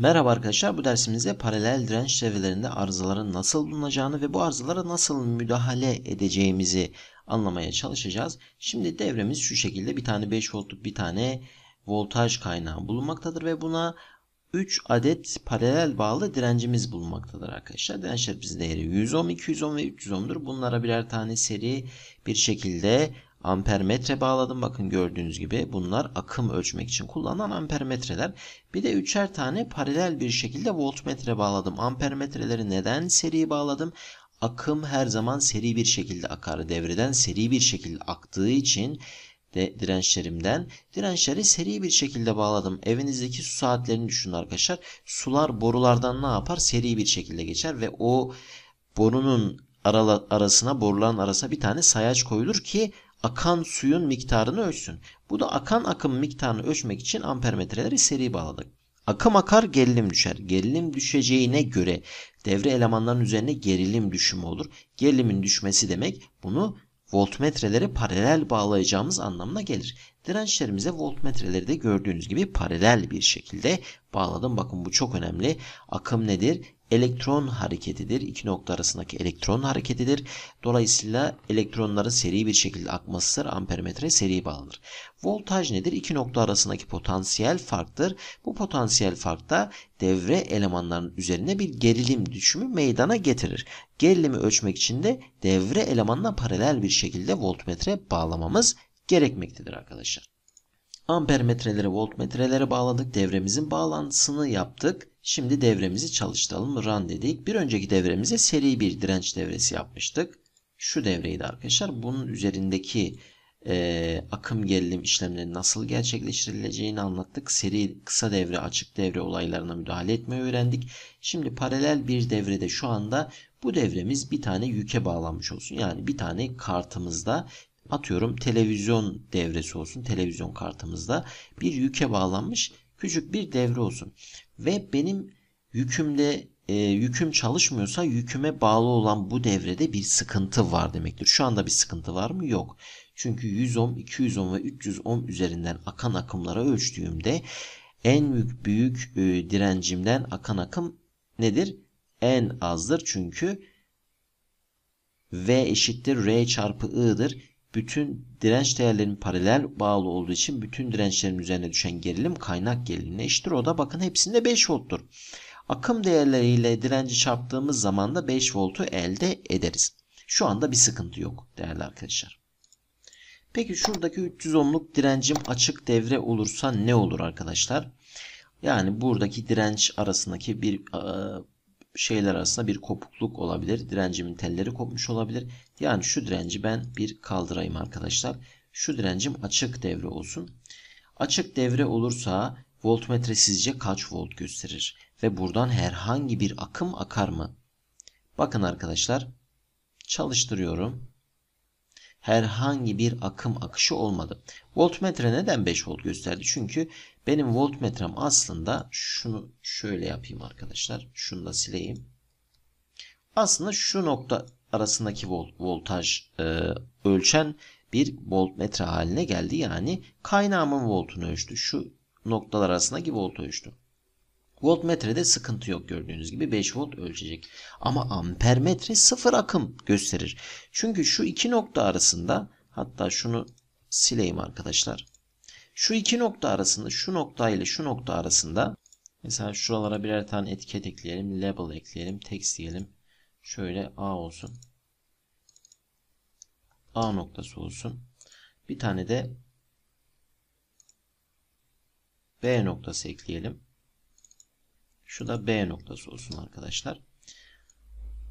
Merhaba arkadaşlar bu dersimizde paralel direnç devrelerinde arızaların nasıl bulunacağını ve bu arızalara nasıl müdahale edeceğimizi anlamaya çalışacağız. Şimdi devremiz şu şekilde bir tane 5 voltluk bir tane voltaj kaynağı bulunmaktadır ve buna 3 adet paralel bağlı direncimiz bulunmaktadır arkadaşlar. Dirençlerimizin değeri 110, 210 ve 310'dur. Bunlara birer tane seri bir şekilde ampermetre bağladım. Bakın gördüğünüz gibi bunlar akım ölçmek için kullanılan ampermetreler. Bir de üçer tane paralel bir şekilde voltmetre bağladım. Ampermetreleri neden seri bağladım? Akım her zaman seri bir şekilde akar. Devreden seri bir şekilde aktığı için de dirençlerimden dirençleri seri bir şekilde bağladım. Evinizdeki su saatlerini düşünün arkadaşlar. Sular borulardan ne yapar? Seri bir şekilde geçer ve o borunun arala, arasına boruların arasına bir tane sayaç koyulur ki akan suyun miktarını ölçsün. Bu da akan akım miktarını ölçmek için ampermetreleri seri bağladık. Akım akar gerilim düşer. Gerilim düşeceğine göre devre elemanlarının üzerine gerilim düşümü olur. Gerilimin düşmesi demek bunu voltmetrelere paralel bağlayacağımız anlamına gelir. Dirençlerimize voltmetreleri de gördüğünüz gibi paralel bir şekilde bağladım. Bakın bu çok önemli. Akım nedir? elektron hareketidir. İki nokta arasındaki elektron hareketidir. Dolayısıyla elektronların seri bir şekilde akmasıdır. Ampermetre seri bağlıdır. Voltaj nedir? İki nokta arasındaki potansiyel farktır. Bu potansiyel fark da devre elemanlarının üzerine bir gerilim düşümü meydana getirir. Gerilimi ölçmek için de devre elemanına paralel bir şekilde voltmetre bağlamamız gerekmektedir arkadaşlar. Amper Ampermetreleri voltmetrelere bağladık. Devremizin bağlantısını yaptık. Şimdi devremizi çalıştıralım. Run dedik. Bir önceki devremize seri bir direnç devresi yapmıştık. Şu devreydi arkadaşlar. Bunun üzerindeki e, akım gerilim işlemleri nasıl gerçekleştirileceğini anlattık. Seri kısa devre açık devre olaylarına müdahale etmeyi öğrendik. Şimdi paralel bir devrede şu anda bu devremiz bir tane yüke bağlanmış olsun. Yani bir tane kartımızda atıyorum televizyon devresi olsun televizyon kartımızda bir yüke bağlanmış küçük bir devre olsun ve benim yükümde e, yüküm çalışmıyorsa yüküme bağlı olan bu devrede bir sıkıntı var demektir. Şu anda bir sıkıntı var mı? Yok. Çünkü 110, 210 ve 310 üzerinden akan akımlara ölçtüğümde en büyük, büyük e, direncimden akan akım nedir? En azdır çünkü V eşittir R çarpı I'dır bütün direnç değerlerinin paralel bağlı olduğu için bütün dirençlerin üzerine düşen gerilim kaynak gerilimine eşittir. O da bakın hepsinde 5 volttur. Akım değerleriyle direnci çarptığımız zaman da 5 voltu elde ederiz. Şu anda bir sıkıntı yok değerli arkadaşlar. Peki şuradaki 310'luk direncim açık devre olursa ne olur arkadaşlar? Yani buradaki direnç arasındaki bir e, şeyler arasında bir kopukluk olabilir. Direncimin telleri kopmuş olabilir. Yani şu direnci ben bir kaldırayım arkadaşlar. Şu direncim açık devre olsun. Açık devre olursa voltmetre sizce kaç volt gösterir? Ve buradan herhangi bir akım akar mı? Bakın arkadaşlar çalıştırıyorum. Herhangi bir akım akışı olmadı. Voltmetre neden 5 volt gösterdi? Çünkü benim voltmetrem aslında şunu şöyle yapayım arkadaşlar. Şunu da sileyim. Aslında şu nokta arasındaki volt, voltaj e, ölçen bir voltmetre haline geldi. Yani kaynağımın voltunu ölçtü. Şu noktalar arasındaki voltu ölçtü. Voltmetrede sıkıntı yok gördüğünüz gibi 5 volt ölçecek. Ama ampermetre sıfır akım gösterir. Çünkü şu iki nokta arasında hatta şunu sileyim arkadaşlar. Şu iki nokta arasında şu nokta ile şu nokta arasında mesela şuralara birer tane etiket ekleyelim. Label ekleyelim. Text diyelim. Şöyle A olsun. A noktası olsun. Bir tane de B noktası ekleyelim. Şu da B noktası olsun arkadaşlar.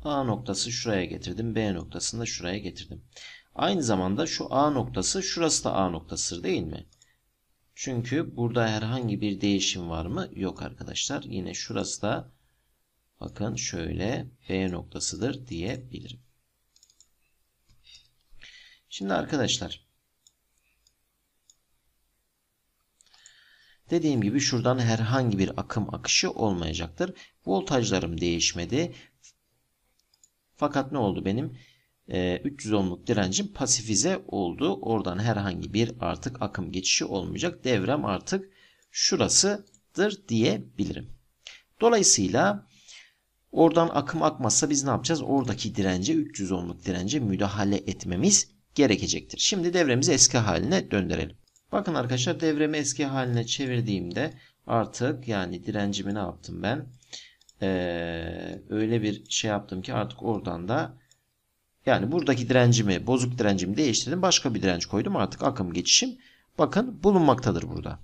A noktası şuraya getirdim. B noktasını da şuraya getirdim. Aynı zamanda şu A noktası şurası da A noktasıdır değil mi? Çünkü burada herhangi bir değişim var mı? Yok arkadaşlar. Yine şurası da bakın şöyle B noktasıdır diyebilirim. Şimdi arkadaşlar Dediğim gibi şuradan herhangi bir akım akışı olmayacaktır. Voltajlarım değişmedi. Fakat ne oldu benim? e, ee, ohm'luk direncin pasifize oldu. Oradan herhangi bir artık akım geçişi olmayacak. Devrem artık şurasıdır diyebilirim. Dolayısıyla oradan akım akmazsa biz ne yapacağız? Oradaki dirence ohm'luk dirence müdahale etmemiz gerekecektir. Şimdi devremizi eski haline döndürelim. Bakın arkadaşlar devremi eski haline çevirdiğimde artık yani direncimi ne yaptım ben? Ee, öyle bir şey yaptım ki artık oradan da yani buradaki direncimi, bozuk direncimi değiştirdim. Başka bir direnç koydum. Artık akım geçişim bakın bulunmaktadır burada.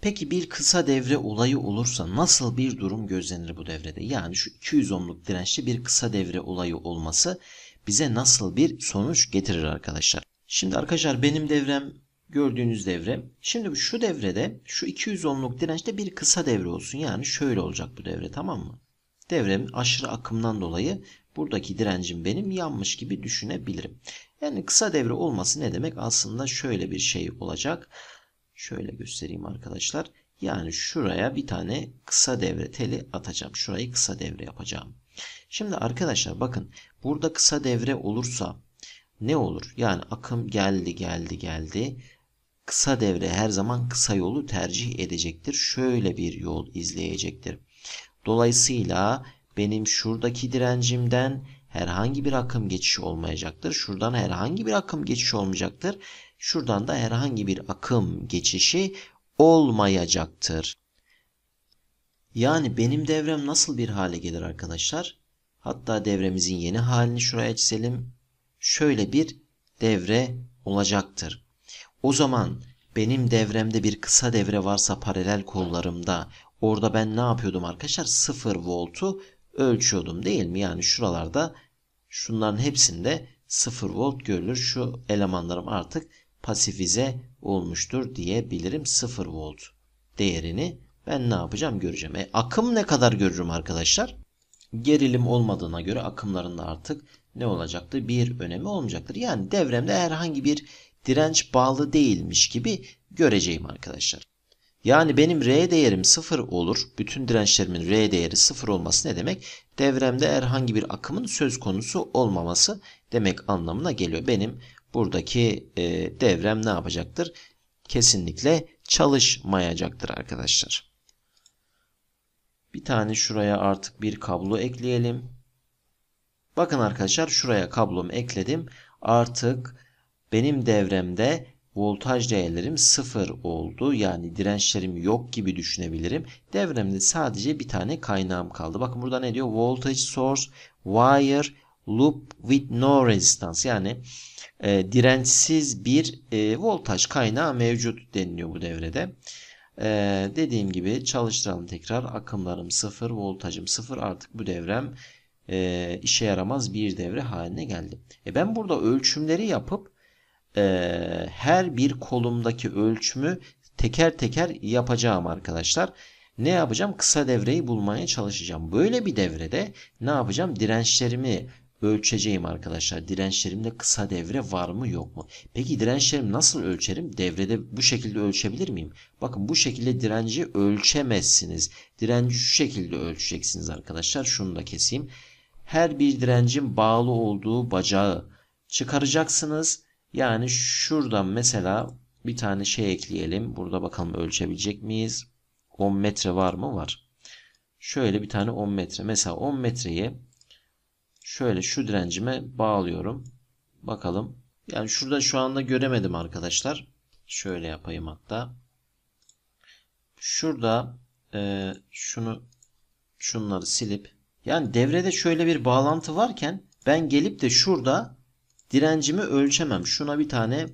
Peki bir kısa devre olayı olursa nasıl bir durum gözlenir bu devrede? Yani şu 200 ohmluk dirençli bir kısa devre olayı olması bize nasıl bir sonuç getirir arkadaşlar? Şimdi arkadaşlar benim devrem gördüğünüz devre. Şimdi şu devrede şu 200 ohmluk dirençte bir kısa devre olsun. Yani şöyle olacak bu devre tamam mı? Devrem aşırı akımdan dolayı buradaki direncim benim yanmış gibi düşünebilirim. Yani kısa devre olması ne demek? Aslında şöyle bir şey olacak. Şöyle göstereyim arkadaşlar. Yani şuraya bir tane kısa devre teli atacağım. Şurayı kısa devre yapacağım. Şimdi arkadaşlar bakın burada kısa devre olursa ne olur? Yani akım geldi geldi geldi. Kısa devre her zaman kısa yolu tercih edecektir. Şöyle bir yol izleyecektir. Dolayısıyla benim şuradaki direncimden herhangi bir akım geçişi olmayacaktır. Şuradan herhangi bir akım geçişi olmayacaktır. Şuradan da herhangi bir akım geçişi olmayacaktır. Yani benim devrem nasıl bir hale gelir arkadaşlar? Hatta devremizin yeni halini şuraya çizelim. Şöyle bir devre olacaktır. O zaman benim devremde bir kısa devre varsa paralel kollarımda orada ben ne yapıyordum arkadaşlar? 0 voltu ölçüyordum değil mi? Yani şuralarda şunların hepsinde 0 volt görülür. Şu elemanlarım artık pasifize olmuştur diyebilirim. 0 volt değerini ben ne yapacağım göreceğim. E, akım ne kadar görürüm arkadaşlar? Gerilim olmadığına göre akımlarında artık ne olacaktı Bir önemi olmayacaktır. Yani devremde herhangi bir direnç bağlı değilmiş gibi göreceğim arkadaşlar. Yani benim R değerim 0 olur. Bütün dirençlerimin R değeri 0 olması ne demek? Devremde herhangi bir akımın söz konusu olmaması demek anlamına geliyor. Benim buradaki e, devrem ne yapacaktır? Kesinlikle çalışmayacaktır arkadaşlar. Bir tane şuraya artık bir kablo ekleyelim. Bakın arkadaşlar şuraya kablomu ekledim. Artık benim devremde voltaj değerlerim sıfır oldu. Yani dirençlerim yok gibi düşünebilirim. Devremde sadece bir tane kaynağım kaldı. Bakın burada ne diyor? Voltage source, wire, loop with no resistance. Yani e, dirençsiz bir e, voltaj kaynağı mevcut deniliyor bu devrede. Ee, dediğim gibi çalıştıralım tekrar. Akımlarım 0, voltajım 0. Artık bu devrem e, işe yaramaz bir devre haline geldi. E ben burada ölçümleri yapıp e, her bir kolumdaki ölçümü teker teker yapacağım arkadaşlar. Ne yapacağım? Kısa devreyi bulmaya çalışacağım. Böyle bir devrede ne yapacağım? Dirençlerimi ölçeceğim arkadaşlar. Dirençlerimde kısa devre var mı yok mu? Peki dirençlerimi nasıl ölçerim? Devrede bu şekilde ölçebilir miyim? Bakın bu şekilde direnci ölçemezsiniz. Direnci şu şekilde ölçeceksiniz arkadaşlar. Şunu da keseyim. Her bir direncin bağlı olduğu bacağı çıkaracaksınız yani şuradan mesela bir tane şey ekleyelim. Burada bakalım ölçebilecek miyiz? 10 metre var mı? Var. Şöyle bir tane 10 metre. Mesela 10 metreyi şöyle şu direncime bağlıyorum. Bakalım. Yani şurada şu anda göremedim arkadaşlar. Şöyle yapayım hatta. Şurada e, şunu şunları silip yani devrede şöyle bir bağlantı varken ben gelip de şurada Direncimi ölçemem. Şuna bir tane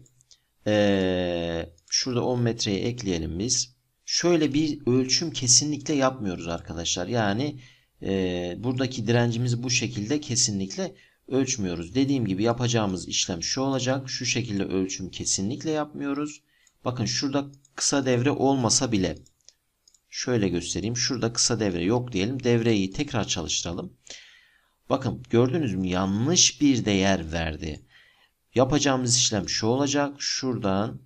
ee, şurada 10 metreyi ekleyelim biz. Şöyle bir ölçüm kesinlikle yapmıyoruz arkadaşlar. Yani e, buradaki direncimizi bu şekilde kesinlikle ölçmüyoruz. Dediğim gibi yapacağımız işlem şu olacak. Şu şekilde ölçüm kesinlikle yapmıyoruz. Bakın şurada kısa devre olmasa bile şöyle göstereyim. Şurada kısa devre yok diyelim. Devreyi tekrar çalıştıralım. Bakın gördünüz mü yanlış bir değer verdi. Yapacağımız işlem şu olacak. Şuradan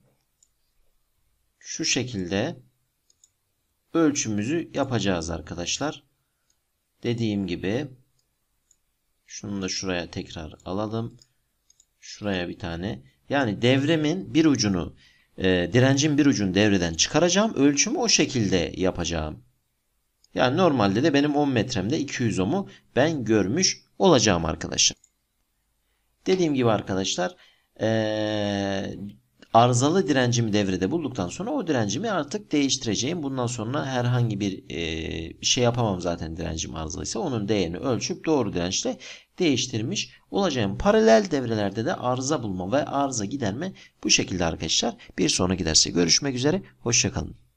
şu şekilde ölçümüzü yapacağız arkadaşlar. Dediğim gibi şunu da şuraya tekrar alalım. Şuraya bir tane. Yani devremin bir ucunu e, direncin bir ucunu devreden çıkaracağım. Ölçümü o şekilde yapacağım. Yani normalde de benim 10 metremde 200 ohmu ben görmüş olacağım arkadaşlar. Dediğim gibi arkadaşlar arızalı direncimi devrede bulduktan sonra o direncimi artık değiştireceğim. Bundan sonra herhangi bir şey yapamam zaten direncim arızalıysa onun değerini ölçüp doğru dirençle değiştirmiş olacağım. Paralel devrelerde de arıza bulma ve arıza giderme bu şekilde arkadaşlar. Bir sonraki derste görüşmek üzere. Hoşçakalın.